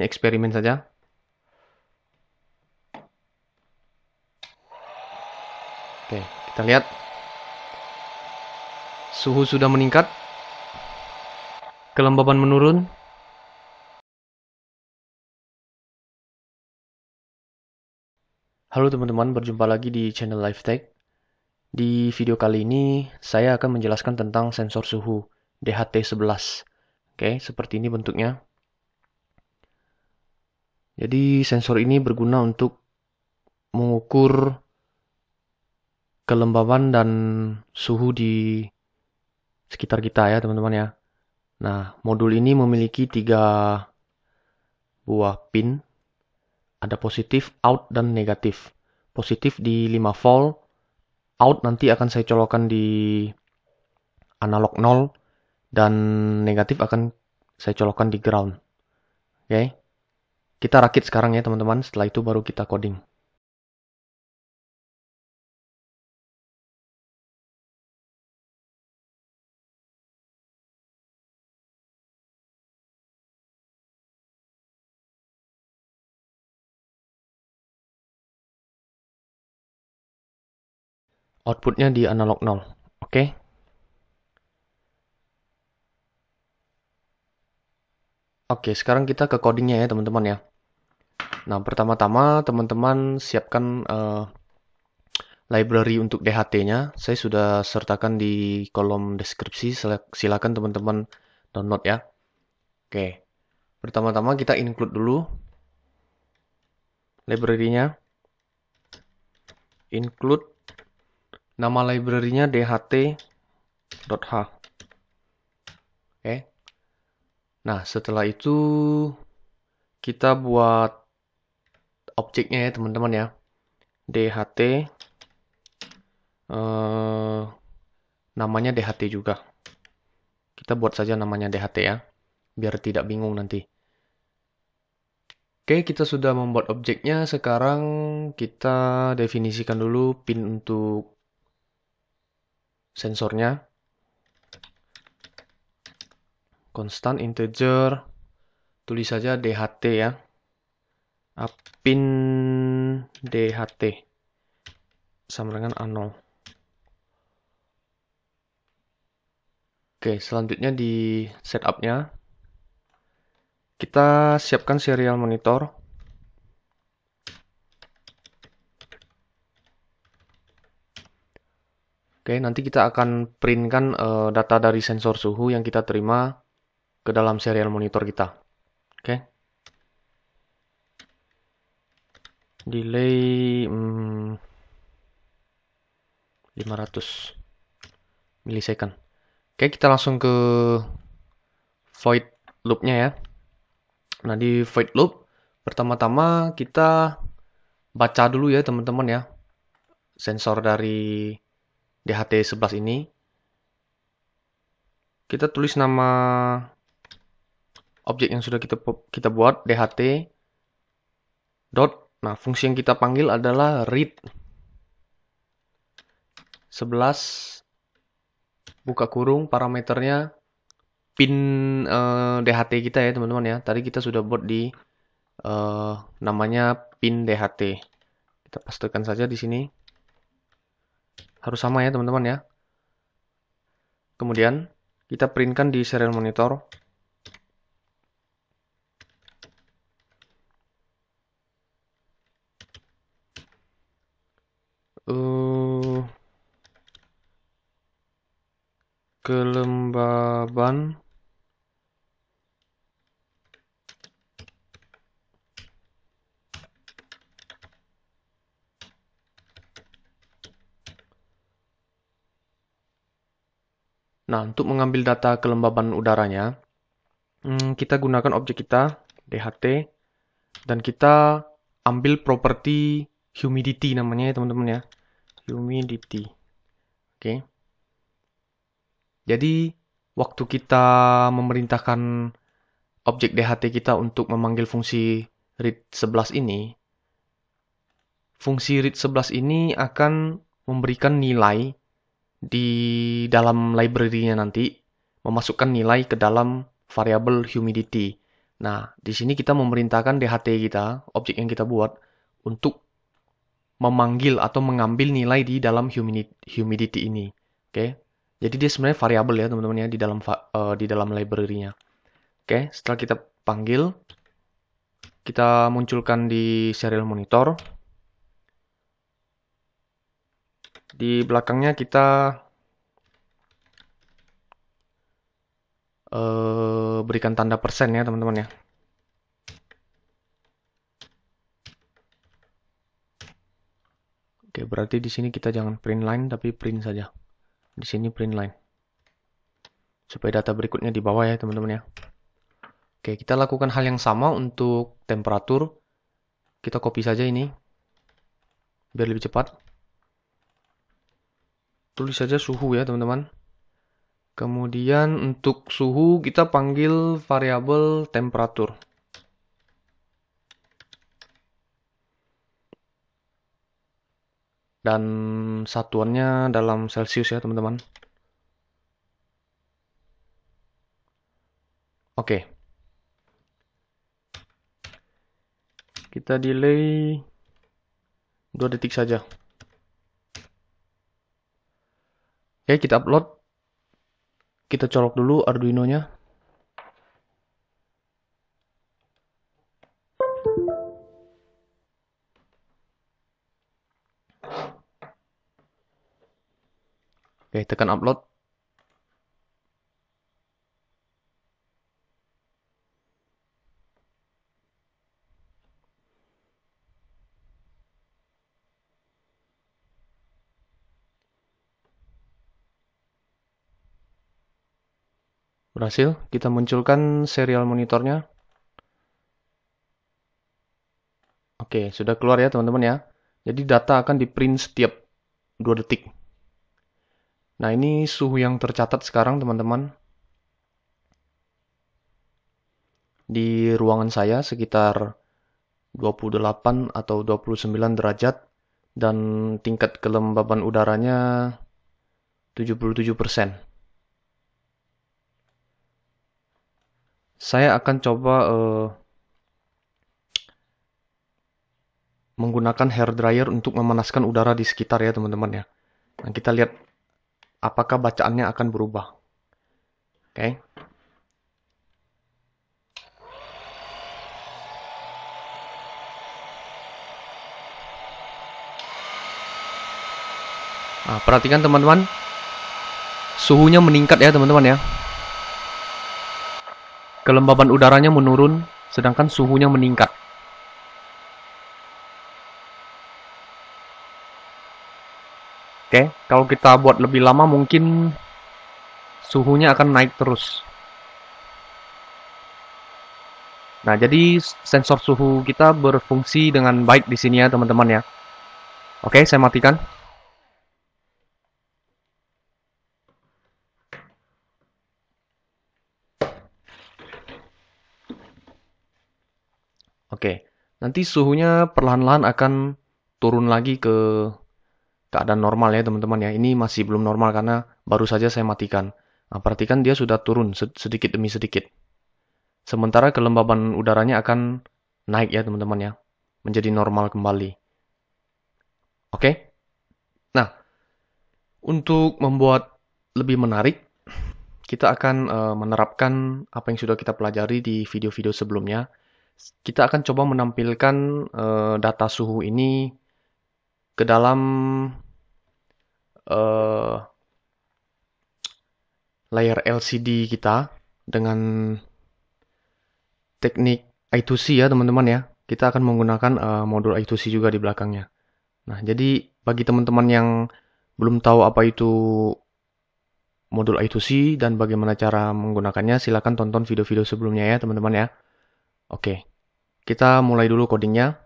Ini eksperimen saja. Oke, kita lihat. Suhu sudah meningkat. Kelembaban menurun. Halo teman-teman, berjumpa lagi di channel LifeTech. Di video kali ini, saya akan menjelaskan tentang sensor suhu DHT11. Oke, seperti ini bentuknya. Jadi sensor ini berguna untuk mengukur kelembaban dan suhu di sekitar kita ya teman-teman ya. Nah, modul ini memiliki tiga buah pin. Ada positif, out, dan negatif. Positif di 5 volt, out nanti akan saya colokan di analog 0, dan negatif akan saya colokan di ground. Oke. Okay? Kita rakit sekarang ya teman-teman, setelah itu baru kita coding. Outputnya di analog 0, oke? Okay? Oke, sekarang kita ke codingnya ya teman-teman ya. Nah, pertama-tama teman-teman siapkan uh, library untuk DHT-nya. Saya sudah sertakan di kolom deskripsi, silakan teman-teman download ya. Oke, pertama-tama kita include dulu library-nya. Include nama library-nya dht.h. Oke. Nah, setelah itu kita buat objeknya ya teman-teman ya DHT uh, eh, namanya DHT juga kita buat saja namanya DHT ya biar tidak bingung nanti Oke kita sudah membuat objeknya sekarang kita definisikan dulu pin untuk sensornya constant integer tulis saja DHT ya Apin DHT sama dengan A0. Oke, selanjutnya di setupnya kita siapkan serial monitor. Oke, nanti kita akan printkan uh, data dari sensor suhu yang kita terima ke dalam serial monitor kita. Oke. delay hmm, 500 milisecond oke kita langsung ke void loopnya ya nah di void loop pertama-tama kita baca dulu ya teman-teman ya sensor dari DHT11 ini kita tulis nama objek yang sudah kita kita buat DHT dot Nah, fungsi yang kita panggil adalah read. 11 buka kurung parameternya pin uh, eh, DHT kita ya, teman-teman ya. Tadi kita sudah buat di uh, namanya pin DHT. Kita pastikan saja di sini. Harus sama ya, teman-teman ya. Kemudian kita printkan di serial monitor Eh, kelembaban Nah, untuk mengambil data kelembaban udaranya, hmm, kita gunakan objek kita, DHT, dan kita ambil properti humidity namanya ya, teman-teman ya humidity. Oke. Jadi waktu kita memerintahkan objek DHT kita untuk memanggil fungsi read 11 ini, fungsi read 11 ini akan memberikan nilai di dalam library-nya nanti, memasukkan nilai ke dalam variabel humidity. Nah, di sini kita memerintahkan DHT kita, objek yang kita buat, untuk memanggil atau mengambil nilai di dalam humidity ini. Oke. Okay? Jadi dia sebenarnya variabel ya teman-teman ya di dalam uh, di dalam library-nya. Oke, okay? setelah kita panggil kita munculkan di serial monitor. Di belakangnya kita uh, berikan tanda persen ya teman-teman ya. berarti di sini kita jangan print line tapi print saja. Di sini print line. Supaya data berikutnya di bawah ya teman-teman ya. Oke, kita lakukan hal yang sama untuk temperatur. Kita copy saja ini. Biar lebih cepat. Tulis saja suhu ya teman-teman. Kemudian untuk suhu kita panggil variabel temperatur. dan satuannya dalam celcius ya teman-teman oke kita delay 2 detik saja oke kita upload kita colok dulu arduino nya okay, tekan upload. Berhasil, kita munculkan serial monitornya. Oke, sudah keluar ya teman-teman ya. Jadi data akan di-print setiap 2 detik. Nah ini suhu yang tercatat sekarang teman-teman. Di ruangan saya sekitar 28 atau 29 derajat dan tingkat kelembaban udaranya 77%. Saya akan coba uh, menggunakan hair dryer untuk memanaskan udara di sekitar ya teman-teman ya. Nah, kita lihat apakah bacaannya akan berubah. Oke. Okay. Nah, perhatikan teman-teman. Suhunya meningkat ya teman-teman ya. Kelembaban udaranya menurun, sedangkan suhunya meningkat. Oke, kalau kita buat lebih lama mungkin suhunya akan naik terus. Nah, jadi sensor suhu kita berfungsi dengan baik di sini ya, teman-teman ya. Oke, saya matikan. Oke, nanti suhunya perlahan-lahan akan turun lagi ke keadaan normal ya teman-teman ya. Ini masih belum normal karena baru saja saya matikan. Nah, perhatikan dia sudah turun sedikit demi sedikit. Sementara kelembaban udaranya akan naik ya teman-teman ya. Menjadi normal kembali. Oke? Nah, untuk membuat lebih menarik, kita akan uh, menerapkan apa yang sudah kita pelajari di video-video sebelumnya. Kita akan coba menampilkan uh, data suhu ini ke dalam uh, layar LCD kita dengan teknik I2C ya teman-teman ya. Kita akan menggunakan uh, modul I2C juga di belakangnya. Nah, jadi bagi teman-teman yang belum tahu apa itu modul I2C dan bagaimana cara menggunakannya, silahkan tonton video-video sebelumnya ya teman-teman ya. Oke, kita mulai dulu codingnya.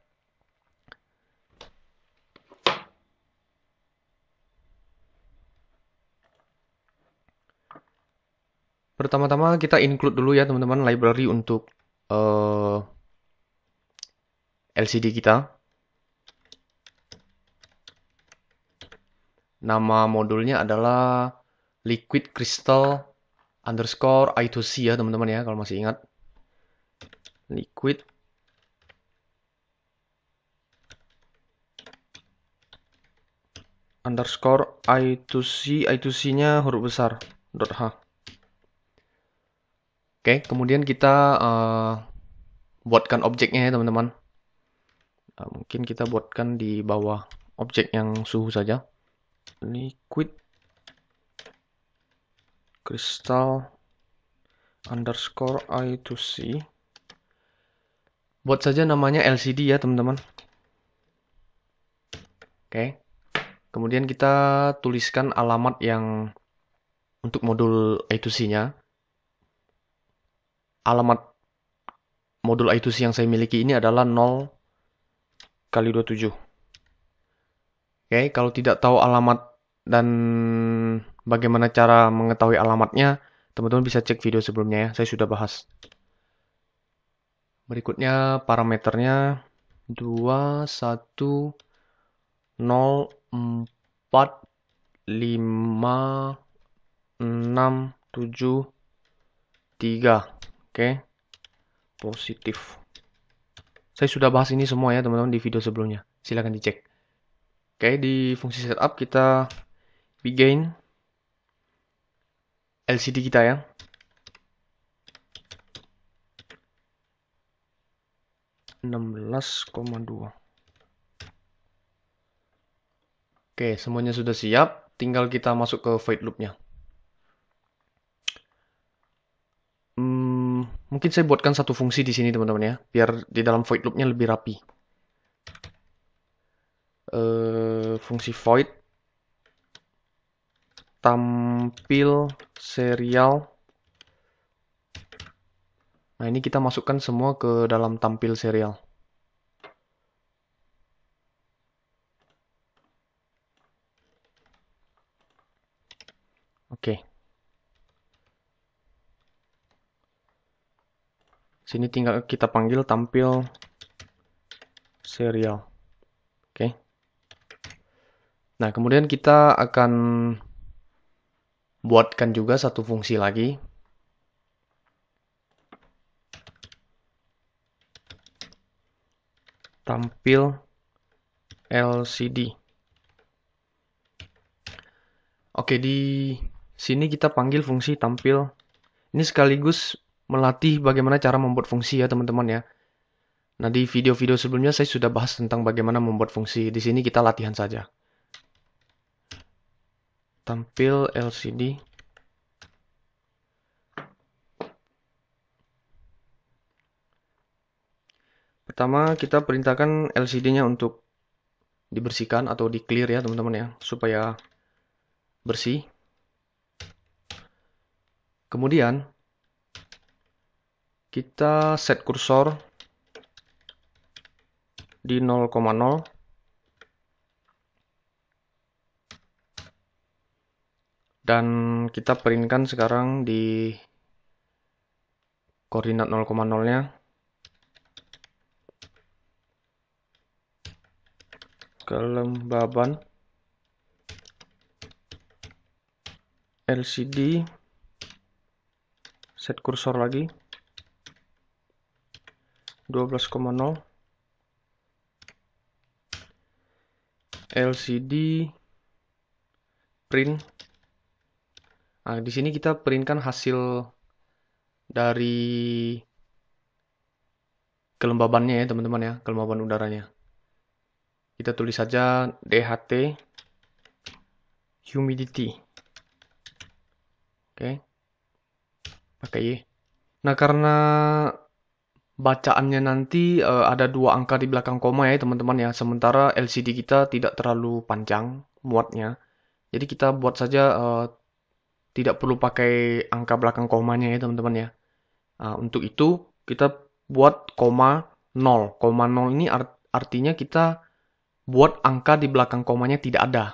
Pertama-tama kita include dulu ya teman-teman library untuk uh, eh, LCD kita. Nama modulnya adalah liquid crystal underscore I2C ya teman-teman ya kalau masih ingat. Liquid underscore I2C, I2C-nya huruf besar, dot H. Oke, kemudian kita uh, buatkan objeknya ya teman-teman. Uh, mungkin kita buatkan di bawah objek yang suhu saja. Liquid crystal underscore I to C. Buat saja namanya LCD ya teman-teman. Oke. Kemudian kita tuliskan alamat yang untuk modul I2C-nya alamat modul I2C yang saya miliki ini adalah 0 kali 27. Oke, okay, kalau tidak tahu alamat dan bagaimana cara mengetahui alamatnya, teman-teman bisa cek video sebelumnya ya, saya sudah bahas. Berikutnya parameternya 2, 1, 0, 4, 5, 6, 7, 3. Oke. Positif. Saya sudah bahas ini semua ya teman-teman di video sebelumnya. Silahkan dicek. Oke, di fungsi setup kita begin LCD kita ya. enam belas koma dua. Oke, semuanya sudah siap. Tinggal kita masuk ke void loopnya. Mungkin saya buatkan satu fungsi di sini teman-teman ya, biar di dalam void loopnya lebih rapi. Uh, fungsi void tampil serial. Nah ini kita masukkan semua ke dalam tampil serial. Oke. Okay. Sini tinggal kita panggil tampil serial. Oke. Okay. Nah, kemudian kita akan buatkan juga satu fungsi lagi. Tampil LCD. Oke, di sini kita panggil fungsi tampil. Ini sekaligus melatih bagaimana cara membuat fungsi ya teman-teman ya. Nah di video-video sebelumnya saya sudah bahas tentang bagaimana membuat fungsi. Di sini kita latihan saja. Tampil LCD. Pertama kita perintahkan LCD-nya untuk dibersihkan atau di clear ya teman-teman ya supaya bersih kemudian kita set kursor di 0,0 dan kita printkan sekarang di koordinat 0,0 nya kelembaban LCD set kursor lagi 12,0 LCD print nah di sini kita printkan hasil dari kelembabannya ya teman-teman ya kelembaban udaranya kita tulis saja DHT humidity oke okay. pakai Y nah karena bacaannya nanti uh, ada dua angka di belakang koma ya teman-teman ya sementara LCD kita tidak terlalu panjang muatnya jadi kita buat saja uh, tidak perlu pakai angka belakang komanya ya teman-teman ya uh, untuk itu kita buat koma 0 koma 0 ini art artinya kita buat angka di belakang komanya tidak ada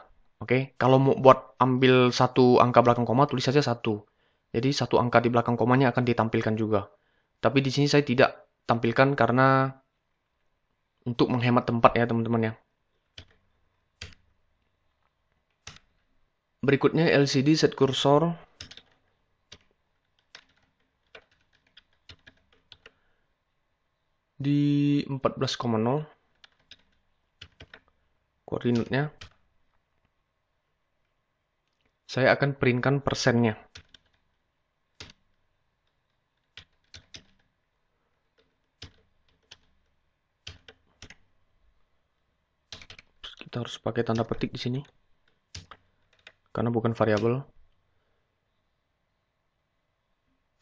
oke okay? kalau mau buat ambil satu angka belakang koma tulis saja satu jadi satu angka di belakang komanya akan ditampilkan juga tapi di sini saya tidak tampilkan karena untuk menghemat tempat ya teman-teman ya. Berikutnya LCD set kursor Di 14,0 koordinatnya. Saya akan printkan persennya. kita harus pakai tanda petik di sini karena bukan variabel.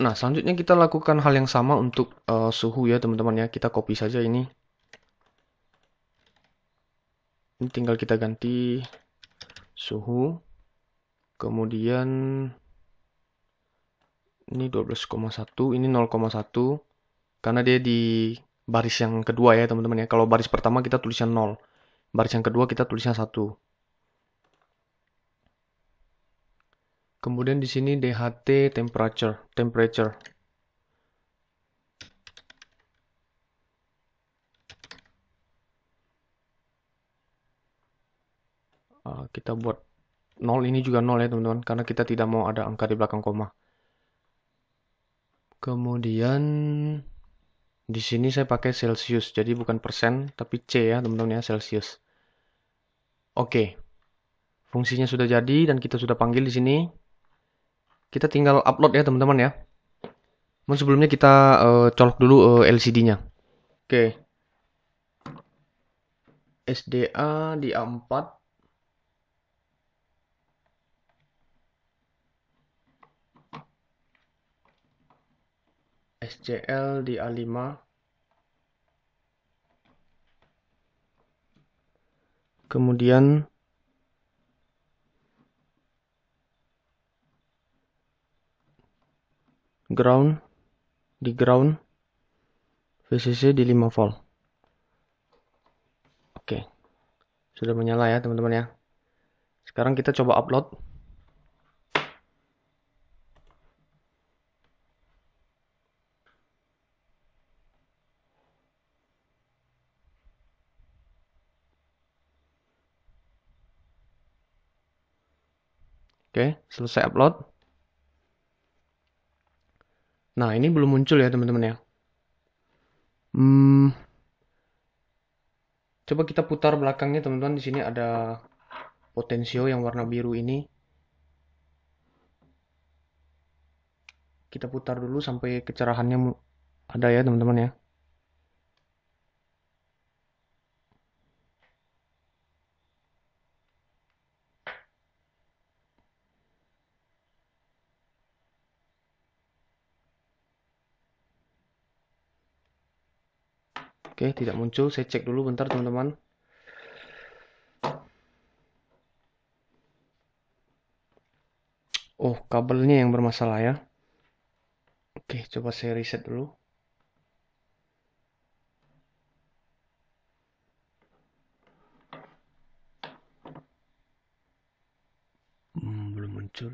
Nah, selanjutnya kita lakukan hal yang sama untuk uh, suhu ya, teman-teman ya. Kita copy saja ini. Ini tinggal kita ganti suhu. Kemudian ini 12,1, ini 0,1 karena dia di baris yang kedua ya, teman-teman ya. Kalau baris pertama kita tulisnya 0. Baris yang kedua kita tulisnya satu. Kemudian di sini DHT temperature, temperature. Ah, kita buat 0 ini juga 0 ya teman-teman karena kita tidak mau ada angka di belakang koma kemudian di sini saya pakai Celsius, jadi bukan persen, tapi C ya teman-teman ya, Celsius. Oke, fungsinya sudah jadi dan kita sudah panggil di sini. Kita tinggal upload ya teman-teman ya. Namun sebelumnya kita uh, colok dulu uh, eh, LCD-nya. Oke. SDA di A4 SCL di A5 kemudian ground di ground VCC di 5 volt oke sudah menyala ya teman-teman ya sekarang kita coba upload Oke, selesai upload. Nah, ini belum muncul ya teman-teman ya. Hmm, coba kita putar belakangnya teman-teman. Di sini ada potensio yang warna biru ini. Kita putar dulu sampai kecerahannya ada ya teman-teman ya. Oke, tidak muncul. Saya cek dulu bentar, teman-teman. Oh, kabelnya yang bermasalah ya. Oke, coba saya reset dulu. Hmm, belum muncul.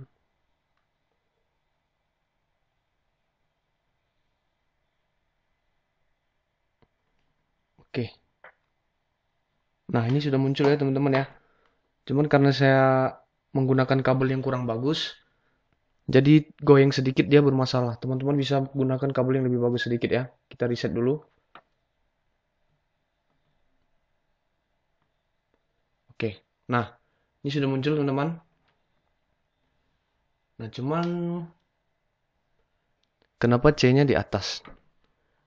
Oke. Nah, ini sudah muncul ya teman-teman ya. Cuman karena saya menggunakan kabel yang kurang bagus, jadi goyang sedikit dia bermasalah. Teman-teman bisa gunakan kabel yang lebih bagus sedikit ya. Kita reset dulu. Oke. Nah, ini sudah muncul teman-teman. Nah, cuman kenapa C-nya di atas?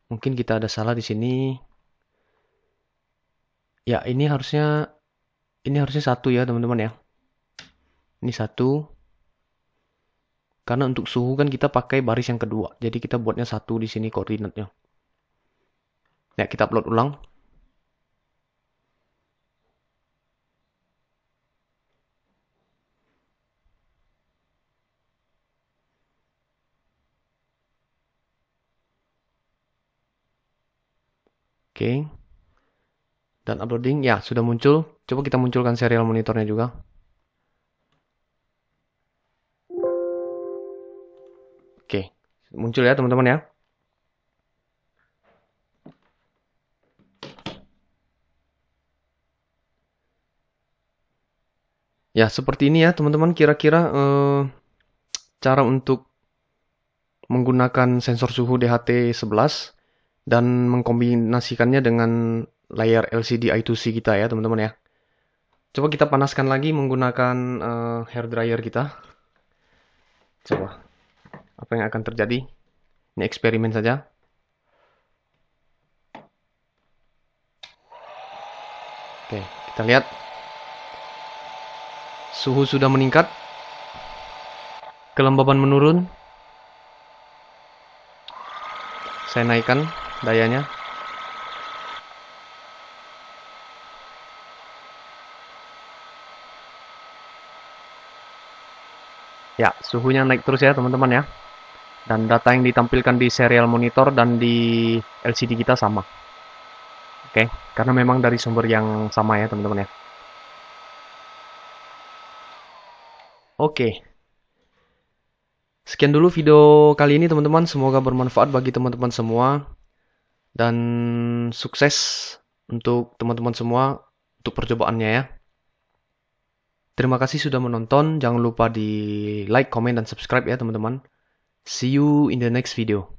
Mungkin kita ada salah di sini ya ini harusnya ini harusnya satu ya teman-teman ya ini satu karena untuk suhu kan kita pakai baris yang kedua jadi kita buatnya satu di sini koordinatnya ya kita upload ulang Oke. Okay dan uploading. Ya, sudah muncul. Coba kita munculkan serial monitornya juga. Oke, muncul ya teman-teman ya. Ya, seperti ini ya teman-teman. Kira-kira eh, cara untuk menggunakan sensor suhu DHT11 dan mengkombinasikannya dengan layar LCD I2C kita ya teman-teman ya. Coba kita panaskan lagi menggunakan uh, hair dryer kita. Coba apa yang akan terjadi? Ini eksperimen saja. Oke, kita lihat. Suhu sudah meningkat. Kelembaban menurun. Saya naikkan dayanya. Ya, suhunya naik terus ya teman-teman ya. Dan data yang ditampilkan di serial monitor dan di LCD kita sama. Oke, karena memang dari sumber yang sama ya teman-teman ya. Oke. Sekian dulu video kali ini teman-teman. Semoga bermanfaat bagi teman-teman semua. Dan sukses untuk teman-teman semua untuk percobaannya ya. Terima kasih sudah menonton. Jangan lupa di like, comment, dan subscribe ya teman-teman. See you in the next video.